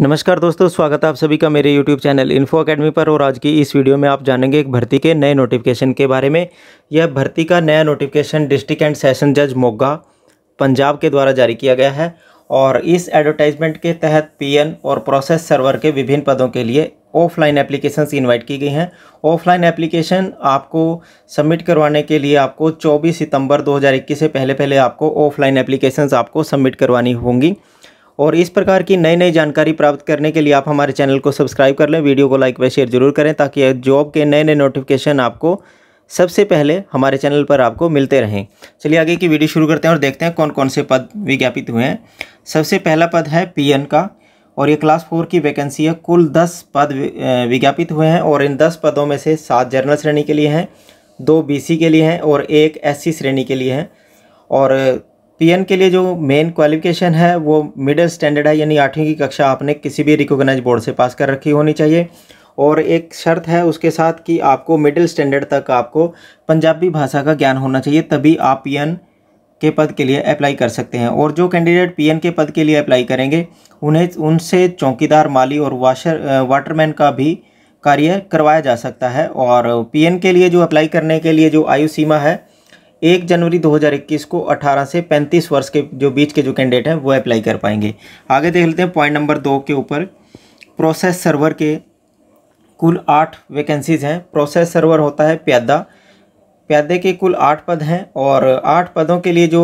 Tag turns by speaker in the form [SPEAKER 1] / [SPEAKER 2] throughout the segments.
[SPEAKER 1] नमस्कार दोस्तों स्वागत है आप सभी का मेरे YouTube चैनल इन्फो अकेडमी पर और आज की इस वीडियो में आप जानेंगे एक भर्ती के नए नोटिफिकेशन के बारे में यह भर्ती का नया नोटिफिकेशन डिस्ट्रिक्ट एंड सेशन जज मोगा पंजाब के द्वारा जारी किया गया है और इस एडवर्टाइजमेंट के तहत पीएन और प्रोसेस सर्वर के विभिन्न पदों के लिए ऑफलाइन एप्लीकेशन इन्वाइट की गई हैं ऑफलाइन एप्लीकेशन आपको सबमिट करवाने के लिए आपको 24 सितंबर 2021 से पहले पहले आपको ऑफलाइन एप्लीकेशंस आपको सबमिट करवानी होंगी और इस प्रकार की नई नई जानकारी प्राप्त करने के लिए आप हमारे चैनल को सब्सक्राइब कर लें वीडियो को लाइक व शेयर जरूर करें ताकि जॉब के नए नए नोटिफिकेशन आपको सबसे पहले हमारे चैनल पर आपको मिलते रहें चलिए आगे की वीडियो शुरू करते हैं और देखते हैं कौन कौन से पद विज्ञापित हुए हैं सबसे पहला पद है पी का और ये क्लास फोर की वैकेंसी है कुल दस पद विज्ञापित हुए हैं और इन दस पदों में से सात जनरल श्रेणी के लिए हैं दो बीसी के लिए हैं और एक एससी श्रेणी के लिए हैं और पीएन के लिए जो मेन क्वालिफिकेशन है वो मिडिल स्टैंडर्ड है यानी आठवीं की कक्षा आपने किसी भी रिकोगनाइज बोर्ड से पास कर रखी होनी चाहिए और एक शर्त है उसके साथ कि आपको मिडिल स्टैंडर्ड तक आपको पंजाबी भाषा का ज्ञान होना चाहिए तभी आप पी के पद के लिए अप्लाई कर सकते हैं और जो कैंडिडेट पी के पद के लिए अप्लाई करेंगे उन्हें उनसे चौकीदार माली और वाशर वाटरमैन का भी कार्य करवाया जा सकता है और पीएन के लिए जो अप्लाई करने के लिए जो आयु सीमा है एक जनवरी 2021 को 18 से 35 वर्ष के जो बीच के जो कैंडिडेट हैं वो अप्लाई कर पाएंगे आगे देख लेते हैं पॉइंट नंबर दो के ऊपर प्रोसेस सर्वर के कुल आठ वैकेंसीज हैं प्रोसेस सर्वर होता है प्यादा प्यादे के कुल आठ पद हैं और आठ पदों के लिए जो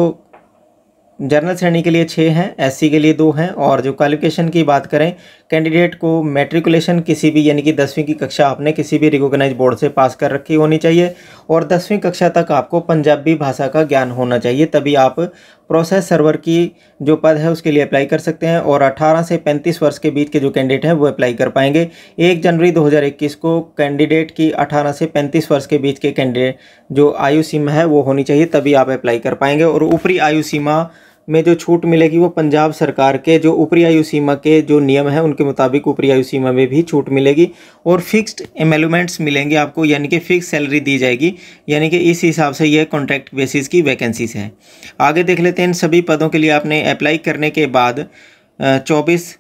[SPEAKER 1] जर्नल श्रेणी के लिए छः हैं एससी के लिए दो हैं और जो क्वालिफिकेशन की बात करें कैंडिडेट को मेट्रिकुलेशन किसी भी यानी कि दसवीं की कक्षा आपने किसी भी रिकोगनाइज बोर्ड से पास कर रखी होनी चाहिए और दसवीं कक्षा तक आपको पंजाबी भाषा का ज्ञान होना चाहिए तभी आप प्रोसेस सर्वर की जो पद है उसके लिए अप्लाई कर सकते हैं और 18 से 35 वर्ष के बीच के जो कैंडिडेट हैं वो अप्लाई कर पाएंगे एक जनवरी 2021 को कैंडिडेट की 18 से 35 वर्ष के बीच के कैंडिडेट जो आयु सीमा है वो होनी चाहिए तभी आप अप्लाई कर पाएंगे और ऊपरी आयु सीमा में जो छूट मिलेगी वो पंजाब सरकार के जो ऊपरी आयु सीमा के जो नियम है उनके मुताबिक ऊपरी आयु सीमा में भी छूट मिलेगी और फिक्स्ड एमेलमेंट्स मिलेंगे आपको यानी कि फिक्स सैलरी दी जाएगी यानी कि इस हिसाब से यह कॉन्ट्रैक्ट बेसिस की वैकेंसीज हैं आगे देख लेते हैं इन सभी पदों के लिए आपने अप्लाई करने के बाद चौबीस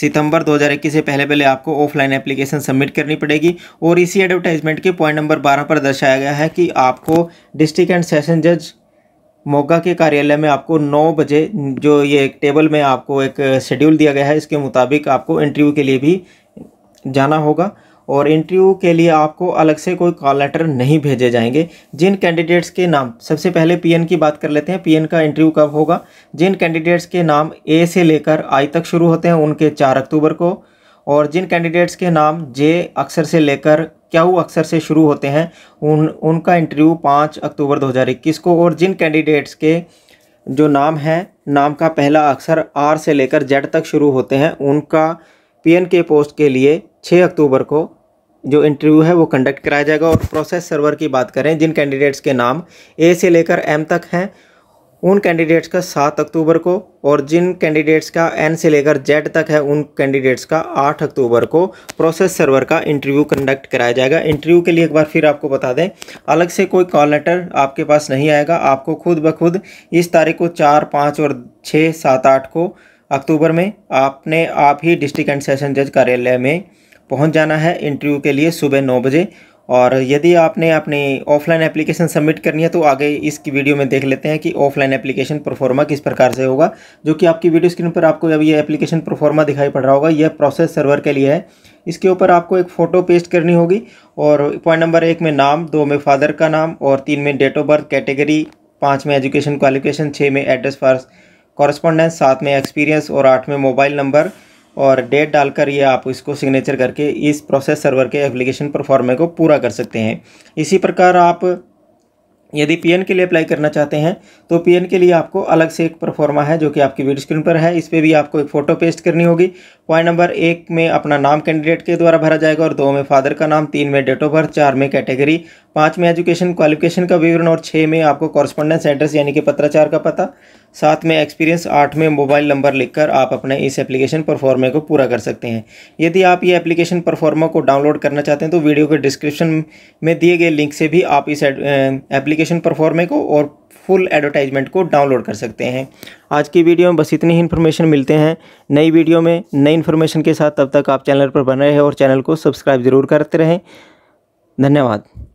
[SPEAKER 1] सितंबर 2021 से पहले पहले आपको ऑफलाइन एप्लीकेशन सबमिट करनी पड़ेगी और इसी एडवर्टाइजमेंट के पॉइंट नंबर 12 पर दर्शाया गया है कि आपको डिस्ट्रिक्ट एंड सेशन जज मोगा के कार्यालय में आपको 9 बजे जो ये एक टेबल में आपको एक शेड्यूल दिया गया है इसके मुताबिक आपको इंटरव्यू के लिए भी जाना होगा और इंटरव्यू के लिए आपको अलग से कोई कॉल लेटर नहीं भेजे जाएंगे जिन कैंडिडेट्स के नाम सबसे पहले पीएन की बात कर लेते हैं पीएन का इंटरव्यू कब होगा जिन कैंडिडेट्स के नाम ए से लेकर आई तक शुरू होते हैं उनके चार अक्टूबर को और जिन कैंडिडेट्स के नाम जे अक्षर से लेकर क्या वो अक्षर से शुरू होते हैं उन उनका इंटरव्यू पाँच अक्टूबर 2021 को और जिन कैंडिडेट्स के जो नाम हैं नाम का पहला अक्षर आर से लेकर जेड तक शुरू होते हैं उनका एन के पोस्ट के लिए छः अक्टूबर को जो इंटरव्यू है वो कंडक्ट कराया जाएगा और प्रोसेस सर्वर की बात करें जिन कैंडिडेट्स के नाम ए से लेकर एम तक हैं उन कैंडिडेट्स का सात अक्टूबर को और जिन कैंडिडेट्स का एन से लेकर जेड तक है उन कैंडिडेट्स का आठ अक्टूबर को प्रोसेस सर्वर का इंटरव्यू कंडक्ट कराया जाएगा इंटरव्यू के लिए एक बार फिर आपको बता दें अलग से कोई कॉल लेटर आपके पास नहीं आएगा आपको खुद ब खुद इस तारीख को चार पाँच और छः सात आठ को अक्टूबर में आपने आप ही डिस्ट्रिक्ट एंड सेशन जज कार्यालय में पहुँच जाना है इंटरव्यू के लिए सुबह नौ बजे और यदि आपने अपने ऑफलाइन एप्लीकेशन सबमिट करनी है तो आगे इस वीडियो में देख लेते हैं कि ऑफलाइन एप्लीकेशन परफॉर्मा किस प्रकार से होगा जो कि आपकी वीडियो स्क्रीन पर आपको अभी ये एप्लीकेशन परफॉर्मा दिखाई पड़ रहा होगा यह प्रोसेस सर्वर के लिए है इसके ऊपर आपको एक फ़ोटो पेस्ट करनी होगी और पॉइंट नंबर एक में नाम दो में फादर का नाम और तीन में डेट ऑफ बर्थ कैटेगरी पाँच में एजुकेशन क्वालिफिकेशन छः में एड्रेस फॉर कॉरस्पॉन्डेंस सात में एक्सपीरियंस और आठ में मोबाइल नंबर और डेट डालकर ये आप इसको सिग्नेचर करके इस प्रोसेस सर्वर के एप्लीकेशन परफॉर्मे को पूरा कर सकते हैं इसी प्रकार आप यदि पीएन के लिए अप्लाई करना चाहते हैं तो पीएन के लिए आपको अलग से एक परफॉर्मा है जो कि आपकी वीडियो स्क्रीन पर है इस पर भी आपको एक फ़ोटो पेस्ट करनी होगी पॉइंट नंबर एक में अपना नाम कैंडिडेट के द्वारा भरा जाएगा और दो में फादर का नाम तीन में डेट ऑफ बर्थ चार में कैटेगरी पाँच में एजुकेशन क्वालिफिकेशन का विवरण और छः में आपको कॉरस्पॉन्डेंस एड्रेस यानी कि पत्राचार का पता सात में एक्सपीरियंस आठ में मोबाइल नंबर लिखकर आप अपने इस एप्लीकेशन परफॉर्मे को पूरा कर सकते हैं यदि आप ये एप्लीकेशन परफॉर्मा को डाउनलोड करना चाहते हैं तो वीडियो के डिस्क्रिप्शन में दिए गए लिंक से भी आप इस एप्लीकेशन परफॉर्मे को और फुल एडवर्टाइजमेंट को डाउनलोड कर सकते हैं आज की वीडियो में बस इतनी ही इन्फॉर्मेशन मिलते हैं नई वीडियो में नई इन्फॉर्मेशन के साथ तब तक आप चैनल पर बने रहें और चैनल को सब्सक्राइब ज़रूर करते रहें धन्यवाद